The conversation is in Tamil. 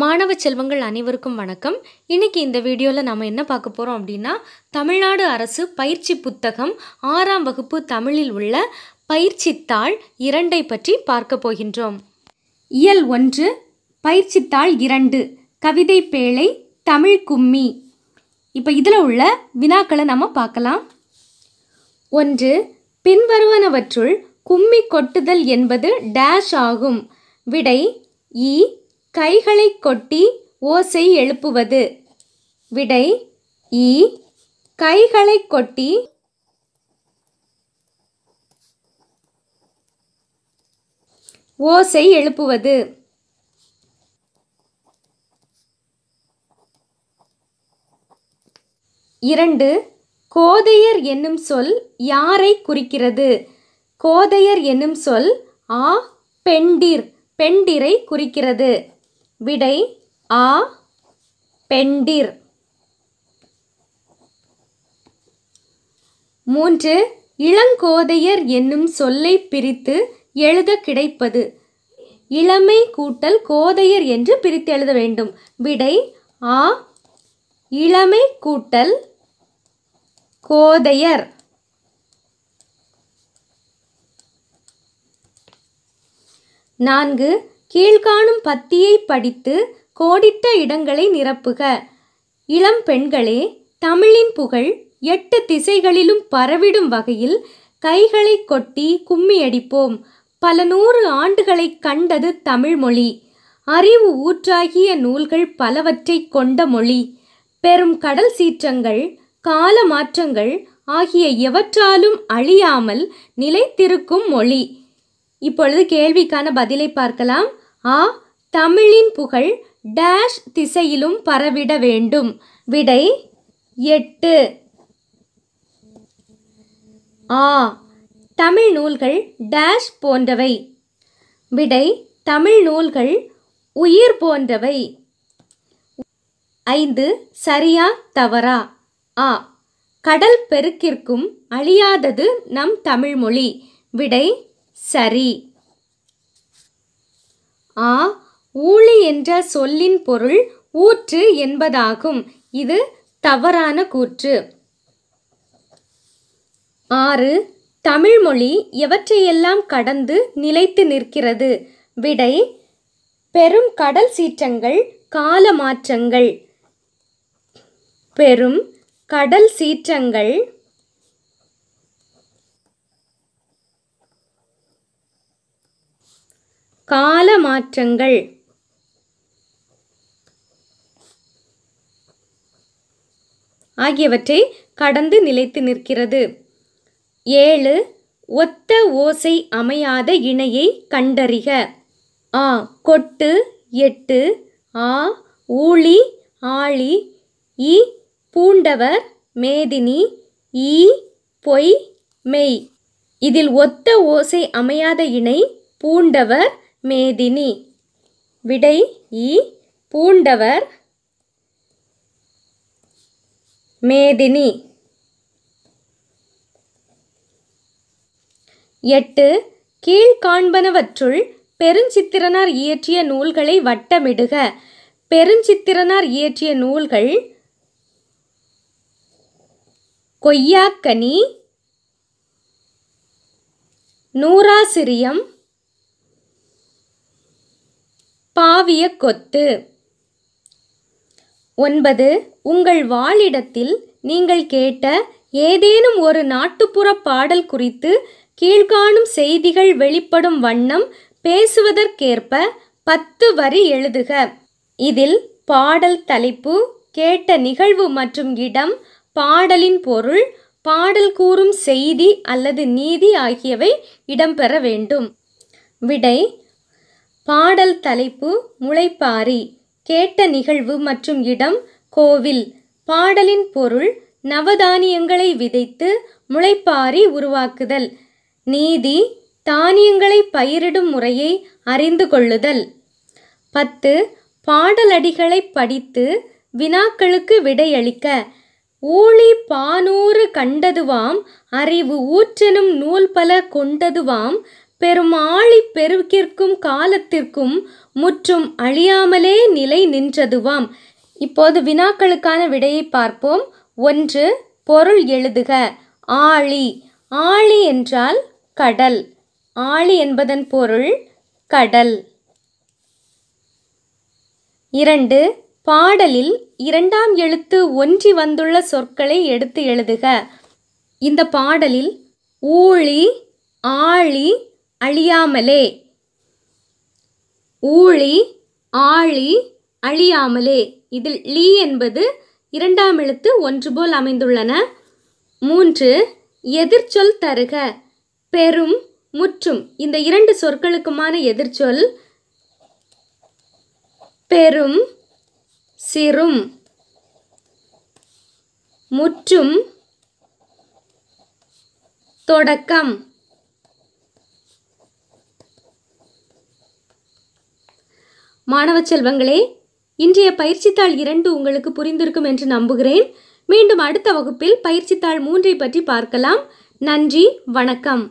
மாணவ செல்வங்கள் அனைவருக்கும் வணக்கம் இன்னைக்கு இந்த வீடியோவில் நம்ம என்ன பார்க்க போகிறோம் அப்படின்னா தமிழ்நாடு அரசு பயிற்சி புத்தகம் ஆறாம் வகுப்பு தமிழில் உள்ள பயிற்சித்தாள் இரண்டை பற்றி பார்க்க போகின்றோம் இயல் ஒன்று பயிற்சித்தாள் இரண்டு கவிதை பேழை தமிழ் கும்மி இப்போ இதில் உள்ள வினாக்களை நம்ம பார்க்கலாம் ஒன்று பின்வருவனவற்றுள் கும்மி கொட்டுதல் என்பது டேஷ் ஆகும் விடை இ கைகளை கொட்டி ஓசை எழுப்புவது விடை இ கைகளை கொட்டி ஓசை எழுப்புவது இரண்டு கோதையர் என்னும் சொல் யாரை குறிக்கிறது கோதையர் என்னும் சொல் ஆ பெண்டிர் பெண்டிரை குறிக்கிறது விடை ஆ பெண்டிர் மூன்று இளங்கோதையர் என்னும் சொல்லை பிரித்து எழுத கிடைப்பது இளமை கூட்டல் கோதையர் என்று பிரித்து எழுத வேண்டும் விடை ஆ இளமை கூட்டல் கோதையர் நான்கு கீழ்காணும் பத்தியை படித்து கோடிட்ட இடங்களை நிரப்புக இளம் பெண்களே தமிழின் புகழ் எட்டு திசைகளிலும் பரவிடும் வகையில் கைகளை கொட்டி கும்மியடிப்போம் பல நூறு ஆண்டுகளை கண்டது தமிழ்மொழி அறிவு ஊற்றாகிய நூல்கள் பலவற்றை கொண்ட மொழி பெரும் கடல் சீற்றங்கள் கால மாற்றங்கள் ஆகிய எவற்றாலும் அழியாமல் நிலைத்திருக்கும் மொழி இப்பொழுது கேள்விக்கான பதிலை பார்க்கலாம் ஆ தமிழின் புகழ் டேஷ் திசையிலும் பரவிட வேண்டும் விடை எட்டு ஆ தமிழ் நூல்கள் டேஷ் போன்றவை விடை தமிழ் நூல்கள் உயிர் போன்றவை ஐந்து சரியா தவறா ஆ கடல் பெருக்கிற்கும் அழியாதது நம் தமிழ்மொழி விடை சரி ஆ ஊழி என்ற சொல்லின் பொருள் ஊற்று என்பதாகும் இது தவறான கூற்று ஆறு தமிழ்மொழி எவற்றையெல்லாம் கடந்து நிலைத்து நிற்கிறது விடை பெரும் கடல் சீற்றங்கள் கால மாற்றங்கள் பெரும் கடல் சீற்றங்கள் கால மாற்றங்கள் ஆகியவற்றை கடந்து நிலைத்து நிற்கிறது ஏழு ஒத்த ஓசை அமையாத இணையை கண்டறிக ஆ கொட்டு எட்டு ஆ ஊழி ஆழி இ பூண்டவர் மேதினி ஈ பொய் மெய் இதில் ஒத்த ஓசை அமையாத இணை பூண்டவர் மேதினி விடை இ பூண்டவர் மேதினி எட்டு கீழ்காண்பனவற்றுள் பெருஞ்சித்திரனார் இயற்றிய நூல்களை வட்டமிடுக பெருஞ்சித்திரனார் இயற்றிய நூல்கள் கொய்யாக்கனி நூராசிரியம் பாவிய கொத்து ஒன்பது உங்கள் வாழிடத்தில் நீங்கள் கேட்ட ஏதேனும் ஒரு நாட்டுப்புற பாடல் குறித்து கீழ்காணும் செய்திகள் வெளிப்படும் வண்ணம் பேசுவதற்கேற்ப பத்து வரி எழுதுக இதில் பாடல் தலைப்பு கேட்ட நிகழ்வு மற்றும் இடம் பாடலின் பொருள் பாடல் கூறும் செய்தி அல்லது நீதி ஆகியவை இடம்பெற வேண்டும் விடை பாடல் தலைப்பு முளைப்பாரி கேட்ட நிகழ்வு மற்றும் இடம் கோவில் பாடலின் பொருள் நவதானியங்களை விதைத்து முளைப்பாரி உருவாக்குதல் நீதி தானியங்களை பயிரிடும் முறையை அறிந்து கொள்ளுதல் பத்து பாடலடிகளை படித்து வினாக்களுக்கு விடையளிக்க ஊழி பானூறு கண்டதுவாம் அறிவு ஊற்றெனும் நூல் பல கொண்டதுவாம் பெரும் ஆழி பெருக்கிற்கும் காலத்திற்கும் முற்றும் அழியாமலே நிலை நின்றதுவாம் இப்போது வினாக்களுக்கான விடையை பார்ப்போம் ஒன்று பொருள் எழுதுக ஆழி ஆழி என்றால் கடல் ஆழி என்பதன் பொருள் கடல் இரண்டு பாடலில் இரண்டாம் எழுத்து ஒன்றி வந்துள்ள சொற்களை எடுத்து எழுதுக இந்த பாடலில் ஊழி ஆழி அழியாமலே ஊழி ஆழி அழியாமலே இதில் லீ என்பது இரண்டாம் எழுத்து ஒன்று போல் அமைந்துள்ளன மூன்று எதிர்ச்சொல் தருக பெரும் முற்றும் இந்த இரண்டு சொற்களுக்குமான எதிர்ச்சொல் பெரும் சிறும் முற்றும் தொடக்கம் மாணவ செல்வங்களே இன்றைய பயிற்சித்தாள் இரண்டு உங்களுக்கு புரிந்திருக்கும் என்று நம்புகிறேன் மீண்டும் அடுத்த வகுப்பில் பயிற்சித்தாள் மூன்றை பற்றி பார்க்கலாம் நன்றி வணக்கம்